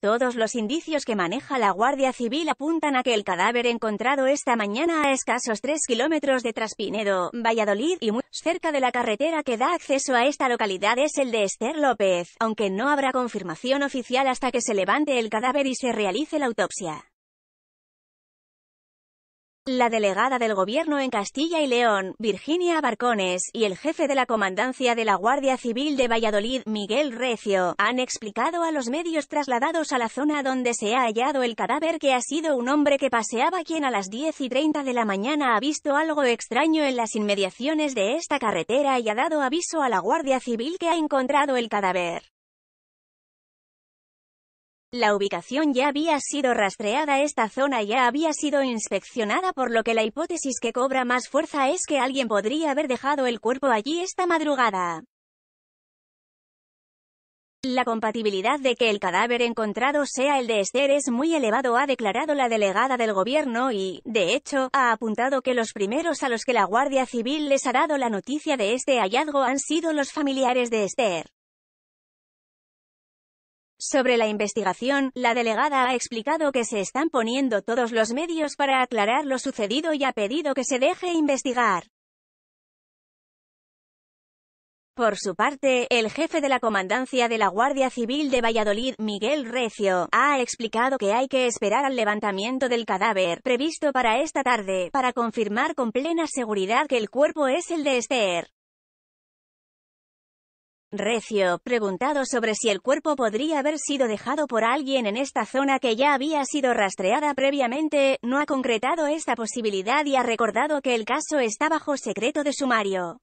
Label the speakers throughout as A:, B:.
A: Todos los indicios que maneja la Guardia Civil apuntan a que el cadáver encontrado esta mañana a escasos 3 kilómetros de Traspinedo, Valladolid, y muy cerca de la carretera que da acceso a esta localidad es el de Esther López, aunque no habrá confirmación oficial hasta que se levante el cadáver y se realice la autopsia. La delegada del gobierno en Castilla y León, Virginia Barcones, y el jefe de la comandancia de la Guardia Civil de Valladolid, Miguel Recio, han explicado a los medios trasladados a la zona donde se ha hallado el cadáver que ha sido un hombre que paseaba quien a las 10 y 30 de la mañana ha visto algo extraño en las inmediaciones de esta carretera y ha dado aviso a la Guardia Civil que ha encontrado el cadáver. La ubicación ya había sido rastreada, esta zona ya había sido inspeccionada, por lo que la hipótesis que cobra más fuerza es que alguien podría haber dejado el cuerpo allí esta madrugada. La compatibilidad de que el cadáver encontrado sea el de Esther es muy elevado, ha declarado la delegada del gobierno y, de hecho, ha apuntado que los primeros a los que la Guardia Civil les ha dado la noticia de este hallazgo han sido los familiares de Esther. Sobre la investigación, la delegada ha explicado que se están poniendo todos los medios para aclarar lo sucedido y ha pedido que se deje investigar. Por su parte, el jefe de la comandancia de la Guardia Civil de Valladolid, Miguel Recio, ha explicado que hay que esperar al levantamiento del cadáver, previsto para esta tarde, para confirmar con plena seguridad que el cuerpo es el de Esther. Recio, preguntado sobre si el cuerpo podría haber sido dejado por alguien en esta zona que ya había sido rastreada previamente, no ha concretado esta posibilidad y ha recordado que el caso está bajo secreto de sumario.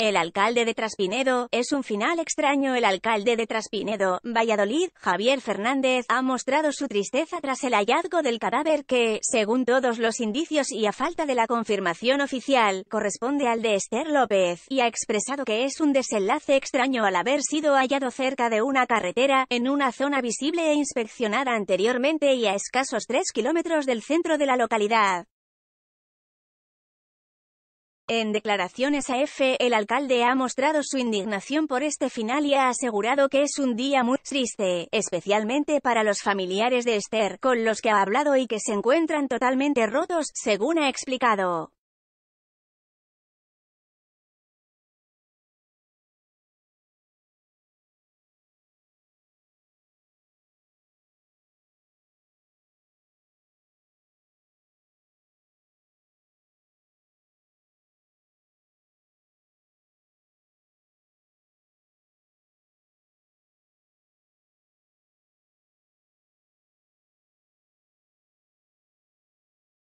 A: El alcalde de Traspinedo, es un final extraño el alcalde de Traspinedo, Valladolid, Javier Fernández, ha mostrado su tristeza tras el hallazgo del cadáver que, según todos los indicios y a falta de la confirmación oficial, corresponde al de Esther López, y ha expresado que es un desenlace extraño al haber sido hallado cerca de una carretera, en una zona visible e inspeccionada anteriormente y a escasos 3 kilómetros del centro de la localidad. En declaraciones a EFE, el alcalde ha mostrado su indignación por este final y ha asegurado que es un día muy triste, especialmente para los familiares de Esther, con los que ha hablado y que se encuentran totalmente rotos, según ha explicado.